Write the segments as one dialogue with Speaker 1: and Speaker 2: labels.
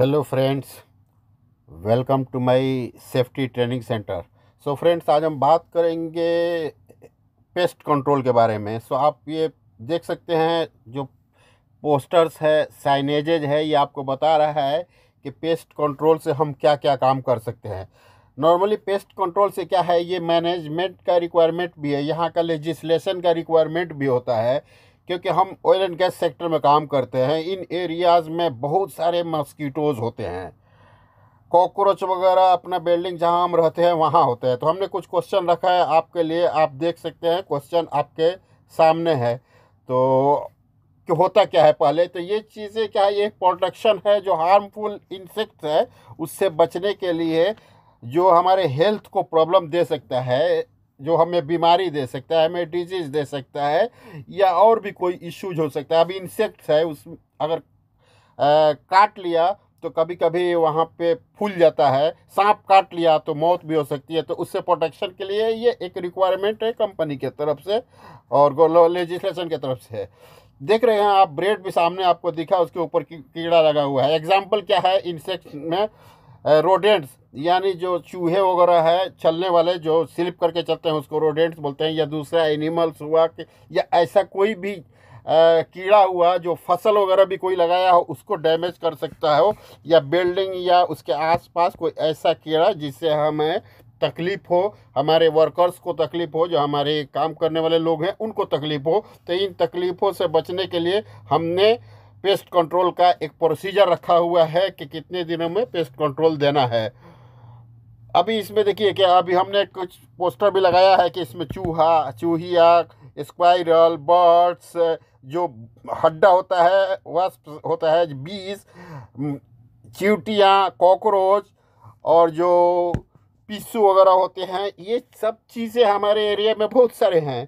Speaker 1: hello friends welcome to my safety training centre so friends आज हम बात करेंगे पेस्ट कंट्रोल के बारे में सो so, आप ये देख सकते हैं जो पोस्टर्स है साइनेजेज है ये आपको बता रहा है कि पेस्ट कंट्रोल से हम क्या क्या काम कर सकते हैं नॉर्मली पेस्ट कंट्रोल से क्या है ये मैनेजमेंट का रिक्वायरमेंट भी है यहाँ का लेजिस्लेशन का रिक्वायरमेंट भी होता है क्योंकि हम ऑयल एंड गैस सेक्टर में काम करते हैं इन एरियाज़ में बहुत सारे मस्कीटोज़ होते हैं कॉकरोच वगैरह अपना बिल्डिंग जहां हम रहते हैं वहां होते हैं तो हमने कुछ क्वेश्चन रखा है आपके लिए आप देख सकते हैं क्वेश्चन आपके सामने है तो कि होता क्या है पहले तो ये चीज़ें क्या है ये प्रोटेक्शन है जो हार्मफुल इंसेक्ट है उससे बचने के लिए जो हमारे हेल्थ को प्रॉब्लम दे सकता है जो हमें बीमारी दे सकता है हमें डिजीज दे सकता है या और भी कोई इश्यूज हो सकता है अभी इंसेक्ट्स है उस अगर आ, काट लिया तो कभी कभी वहाँ पे फूल जाता है सांप काट लिया तो मौत भी हो सकती है तो उससे प्रोटेक्शन के लिए ये एक रिक्वायरमेंट है कंपनी के तरफ से और लेजिस्लेशन के तरफ से है देख रहे हैं आप ब्रेड भी सामने आपको दिखा उसके ऊपर की कीड़ा लगा हुआ है एग्जाम्पल क्या है इंसेक्ट में रोडेंट्स यानी जो चूहे वगैरह है चलने वाले जो स्लिप करके चलते हैं उसको रोडेंट्स बोलते हैं या दूसरा एनिमल्स हुआ कि या ऐसा कोई भी आ, कीड़ा हुआ जो फसल वगैरह भी कोई लगाया हो उसको डैमेज कर सकता हो या बिल्डिंग या उसके आसपास कोई ऐसा कीड़ा जिससे हमें तकलीफ़ हो हमारे वर्कर्स को तकलीफ़ हो जो हमारे काम करने वाले लोग हैं उनको तकलीफ़ हो तो इन तकलीफ़ों से बचने के लिए हमने पेस्ट कंट्रोल का एक प्रोसीजर रखा हुआ है कि कितने दिनों में पेस्ट कंट्रोल देना है अभी इसमें देखिए कि अभी हमने कुछ पोस्टर भी लगाया है कि इसमें चूहा चूहिया स्क्वायरल बर्ड्स जो हड्डा होता है वस्प होता है बीस चीटियाँ कॉकरोच और जो पिस्सू वगैरह होते हैं ये सब चीज़ें हमारे एरिया में बहुत सारे हैं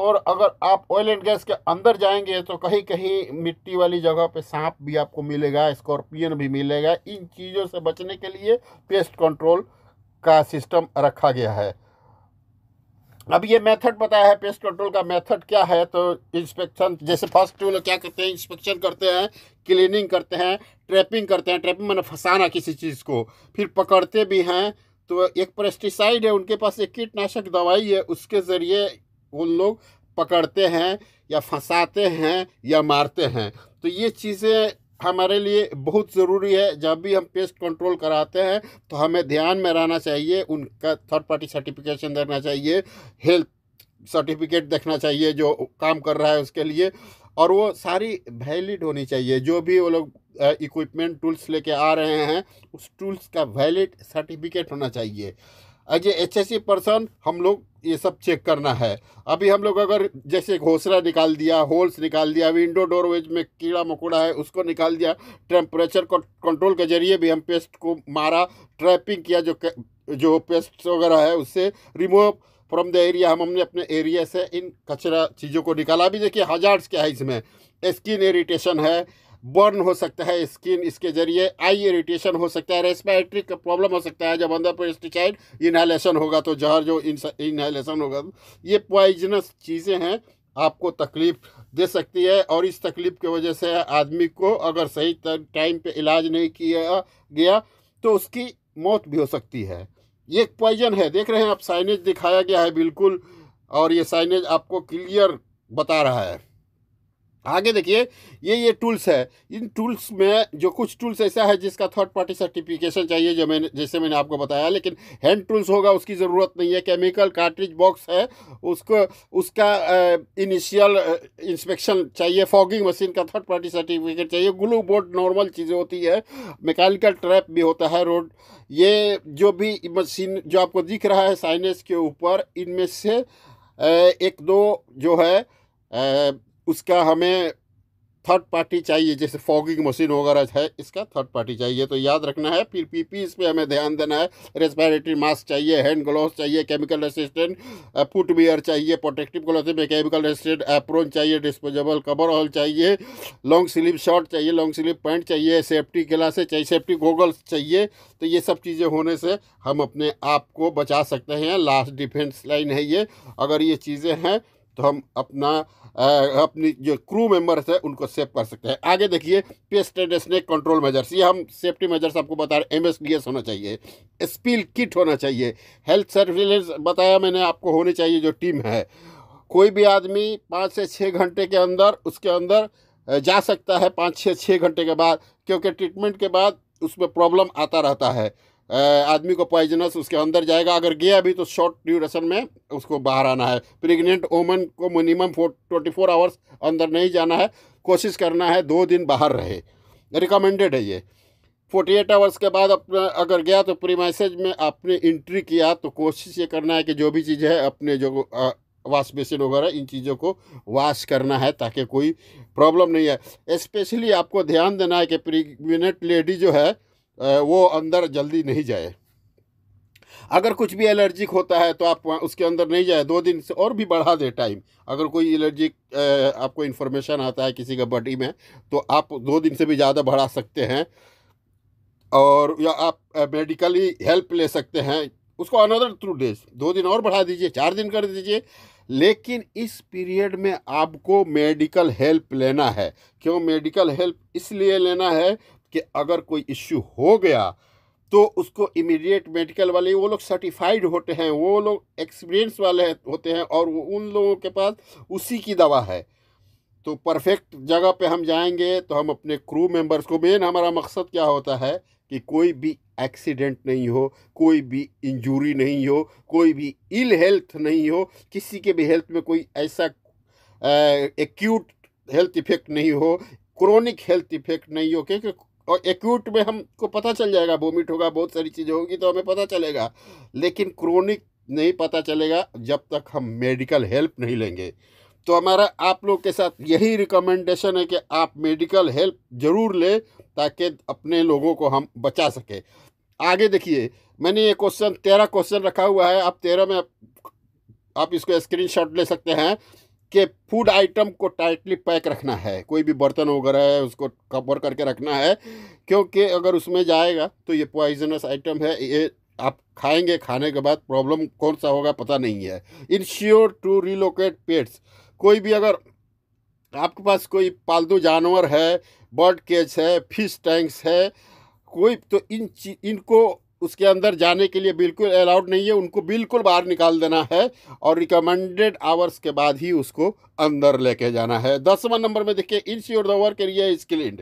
Speaker 1: और अगर आप ऑयल एंड गैस के अंदर जाएंगे तो कहीं कहीं मिट्टी वाली जगह पे सांप भी आपको मिलेगा स्कॉर्पियन भी मिलेगा इन चीज़ों से बचने के लिए पेस्ट कंट्रोल का सिस्टम रखा गया है अब ये मेथड बताया है पेस्ट कंट्रोल का मेथड क्या है तो इंस्पेक्शन जैसे फर्स्ट टू क्या करते हैं इंस्पेक्शन करते हैं क्लीनिंग करते हैं ट्रैपिंग करते हैं ट्रैपिंग मैंने फंसाना किसी चीज़ को फिर पकड़ते भी हैं तो एक पेस्टिसाइड है उनके पास एक कीटनाशक दवाई है उसके ज़रिए उन लोग पकड़ते हैं या फंसाते हैं या मारते हैं तो ये चीज़ें हमारे लिए बहुत ज़रूरी है जब भी हम पेस्ट कंट्रोल कराते हैं तो हमें ध्यान में रहना चाहिए उनका थर्ड पार्टी सर्टिफिकेशन देखना चाहिए हेल्थ सर्टिफिकेट देखना चाहिए जो काम कर रहा है उसके लिए और वो सारी वैलिड होनी चाहिए जो भी वो लोग इक्विपमेंट टूल्स लेके आ रहे हैं उस टूल्स का वैलिड सर्टिफिकेट होना चाहिए as a H S person हम लोग ये सब चेक करना है अभी हम लोग अगर जैसे घोसला निकाल दिया होल्स निकाल दिया अभी इंडो डोरवेज में कीड़ा मकोड़ा है उसको निकाल दिया टेम्परेचर को कंट्रोल के जरिए भी हम पेस्ट को मारा ट्रैपिंग किया जो जो पेस्ट वगैरह है उससे रिमूव फ्रॉम द एरिया हम हमने अपने एरिया से इन कचरा चीज़ों को निकाला अभी देखिए हजार्स क्या है इसमें स्किन इरीटेशन है बर्न हो सकता है स्किन इसके जरिए आई इरिटेशन हो सकता है रेस्पिरेटरी का प्रॉब्लम हो सकता है जब अंदर पेस्टिसाइड इनहेलेशन होगा तो जहर जो इनहेलेशन होगा ये पॉइजनस चीज़ें हैं आपको तकलीफ दे सकती है और इस तकलीफ की वजह से आदमी को अगर सही टाइम पे इलाज नहीं किया गया तो उसकी मौत भी हो सकती है ये एक पॉइजन है देख रहे हैं आप साइनेज दिखाया गया है बिल्कुल और ये साइनेज आपको क्लियर बता रहा है आगे देखिए ये ये टूल्स है इन टूल्स में जो कुछ टूल्स ऐसा है जिसका थर्ड पार्टी सर्टिफिकेशन चाहिए जो मैंने जैसे मैंने आपको बताया लेकिन हैंड टूल्स होगा उसकी ज़रूरत नहीं है केमिकल कार्ट्रिज बॉक्स है उसको उसका इनिशियल इंस्पेक्शन चाहिए फॉगिंग मशीन का थर्ड पार्टी सर्टिफिकेट चाहिए ग्लू बोर्ड नॉर्मल चीज़ें होती है मैकेनिकल ट्रैप भी होता है रोड ये जो भी मशीन जो आपको दिख रहा है साइनेस के ऊपर इनमें से एक दो जो है उसका हमें थर्ड पार्टी चाहिए जैसे फॉगिंग मशीन वगैरह है इसका थर्ड पार्टी चाहिए तो याद रखना है फिर पी पी इस पर हमें ध्यान देना है रेस्पिरेटरी मास्क चाहिए हैंड ग्लोव चाहिए केमिकल रेसिस्टेंट फुटवेयर चाहिए प्रोटेक्टिव ग्लोव्स में केमिकल रेसिस्टेंट एप्रोन चाहिए डिस्पोजेबल कवर ऑल चाहिए लॉन्ग स्लीव शर्ट चाहिए लॉन्ग स्लीव पैंट चाहिए सेफ्टी ग्लासेस चाहिए सेफ्टी गोगल्स चाहिए तो ये सब चीज़ें होने से हम अपने आप को बचा सकते हैं लास्ट डिफेंस लाइन है ये अगर ये चीज़ें हैं तो हम अपना अपनी जो क्रू मेंबर्स है उनको सेव कर सकते हैं आगे देखिए पेस्टेड स्नेक कंट्रोल मेजर्स ये हम सेफ्टी मेजर्स आपको बता रहे एम होना चाहिए स्पील किट होना चाहिए हेल्थ सर्विलेंस बताया मैंने आपको होनी चाहिए जो टीम है कोई भी आदमी पाँच से छः घंटे के अंदर उसके अंदर जा सकता है पाँच छः छः घंटे के बाद क्योंकि ट्रीटमेंट के बाद उसमें प्रॉब्लम आता रहता है आदमी को पॉइजनस उसके अंदर जाएगा अगर गया भी तो शॉर्ट ड्यूरेशन में उसको बाहर आना है प्रेग्नेंट वोमन को minimum four twenty four hours अंदर नहीं जाना है कोशिश करना है दो दिन बाहर रहे रिकमेंडेड है ये फोर्टी एट आवर्स के बाद अपना अगर गया तो प्री मैसेज में आपने इंट्री किया तो कोशिश ये करना है कि जो भी चीज़ है अपने जो वाश बेसिन वगैरह इन चीज़ों को वाश करना है ताकि कोई प्रॉब्लम नहीं है स्पेशली आपको ध्यान देना है कि प्रीग्नेंट लेडी जो है वो अंदर जल्दी नहीं जाए अगर कुछ भी एलर्जिक होता है तो आप उसके अंदर नहीं जाए दो दिन से और भी बढ़ा दे टाइम अगर कोई एलर्जिक आपको इन्फॉर्मेशन आता है किसी का बॉडी में तो आप दो दिन से भी ज़्यादा बढ़ा सकते हैं और या आप मेडिकली हेल्प ले सकते हैं उसको अनदर टू डेज दो दिन और बढ़ा दीजिए चार दिन कर दीजिए लेकिन इस पीरियड में आपको मेडिकल हेल्प लेना है क्यों मेडिकल हेल्प इसलिए लेना है कि अगर कोई इश्यू हो गया तो उसको इमीडिएट मेडिकल वाले वो लोग सर्टिफाइड होते हैं वो लोग एक्सपीरियंस वाले होते हैं और उन लोगों के पास उसी की दवा है तो परफेक्ट जगह पे हम जाएंगे तो हम अपने क्रू मेंबर्स को मेन हमारा मकसद क्या होता है कि कोई भी एक्सीडेंट नहीं हो कोई भी इंजूरी नहीं हो कोई भी इल हेल्थ नहीं हो किसी के भी हेल्थ में कोई ऐसा एक्यूट हेल्थ इफेक्ट नहीं हो क्रोनिक हेल्थ इफेक्ट नहीं हो क्योंकि और एक्यूट में हमको पता चल जाएगा वोमिट होगा बहुत सारी चीज़ें होगी तो हमें पता चलेगा लेकिन क्रोनिक नहीं पता चलेगा जब तक हम मेडिकल हेल्प नहीं लेंगे तो हमारा आप लोग के साथ यही रिकमेंडेशन है कि आप मेडिकल हेल्प ज़रूर लें ताकि अपने लोगों को हम बचा सकें आगे देखिए मैंने ये क्वेश्चन तेरह क्वेश्चन रखा हुआ है आप तेरह में आप इसको स्क्रीनशॉट ले सकते हैं के फूड आइटम को टाइटली पैक रखना है कोई भी बर्तन वगैरह है उसको कवर करके रखना है क्योंकि अगर उसमें जाएगा तो ये पॉइजनस आइटम है ये आप खाएंगे खाने के बाद प्रॉब्लम कौन सा होगा पता नहीं है ensure to relocate pets कोई भी अगर आपके पास कोई पालतू जानवर है बर्ड केज है फिश टैंक्स है कोई तो इन इनको उसके अंदर जाने के लिए बिल्कुल अलाउड नहीं है उनको बिल्कुल बाहर निकाल देना है और रिकमेंडेड आवर्स के बाद ही उसको अंदर लेके जाना है दसवा नंबर में देखिए ensure the work area is clean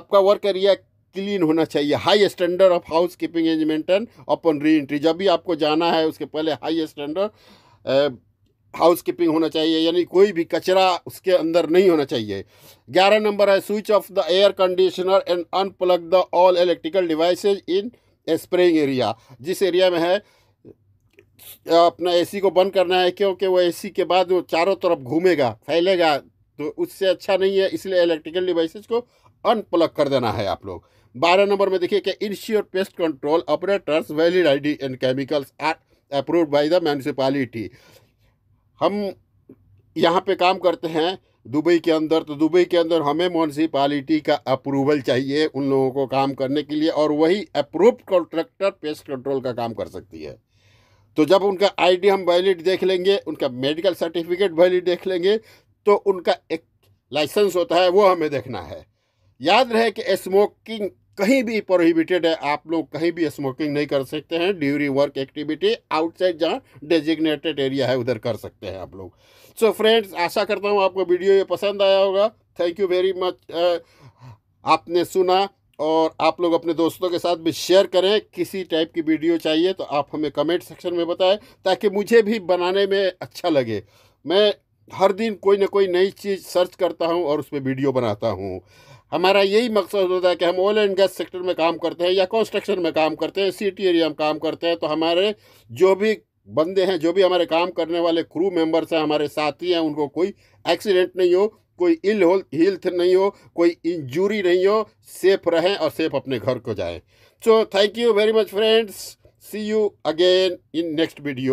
Speaker 1: आपका वर्क एरिया क्लीन होना चाहिए high standard of housekeeping is maintain upon reentry जब भी आपको जाना है उसके पहले हाई स्टैंडर्ड हाउस कीपिंग होना चाहिए यानी कोई भी कचरा उसके अंदर नहीं होना चाहिए ग्यारह नंबर है switch off the air conditioner and unplug the all electrical devices in spraying area जिस एरिया में है अपना एसी को बंद करना है क्योंकि वो एसी के बाद वो चारों तरफ घूमेगा फैलेगा तो उससे अच्छा नहीं है इसलिए इलेक्ट्रिकल डिवाइसेज को अनप्लग कर देना है आप लोग बारह नंबर में देखिए कि ensure pest control operators valid ID and chemicals are approved by the municipality हम यहाँ पे काम करते हैं दुबई के अंदर तो दुबई के अंदर हमें म्यूनसिपालिटी का अप्रूवल चाहिए उन लोगों को काम करने के लिए और वही अप्रूव कॉन्ट्रैक्टर पेस्ट कंट्रोल का काम कर सकती है तो जब उनका आईडी हम वैलिड देख लेंगे उनका मेडिकल सर्टिफिकेट वैलिड देख लेंगे तो उनका एक लाइसेंस होता है वो हमें देखना है याद रहे कि स्मोकिंग कहीं भी प्रोहिबिटेड है आप लोग कहीं भी स्मोकिंग नहीं कर सकते हैं ड्यूरी वर्क एक्टिविटी आउटसाइड जहाँ डेजिग्नेटेड एरिया है उधर कर सकते हैं आप लोग सो फ्रेंड्स आशा करता हूँ आपको वीडियो ये पसंद आया होगा थैंक यू वेरी मच आपने सुना और आप लोग अपने दोस्तों के साथ भी शेयर करें किसी टाइप की वीडियो चाहिए तो आप हमें कमेंट सेक्शन में बताएं ताकि मुझे भी बनाने में अच्छा लगे मैं हर दिन कोई ना कोई नई चीज़ सर्च करता हूँ और उस पर वीडियो बनाता हूँ हमारा यही मकसद होता है कि हम ऑयल एंड गैस सेक्टर में काम करते हैं या कंस्ट्रक्शन में काम करते हैं सिटी एरिया में काम करते हैं तो हमारे जो भी बंदे हैं जो भी हमारे काम करने वाले क्रू मेंबर्स हैं हमारे साथी हैं उनको कोई एक्सीडेंट नहीं हो कोई इल हो हिल्थ नहीं हो कोई इंजूरी नहीं हो सेफ रहें और सेफ अपने घर को जाएँ so thank you very much friends see you again in next video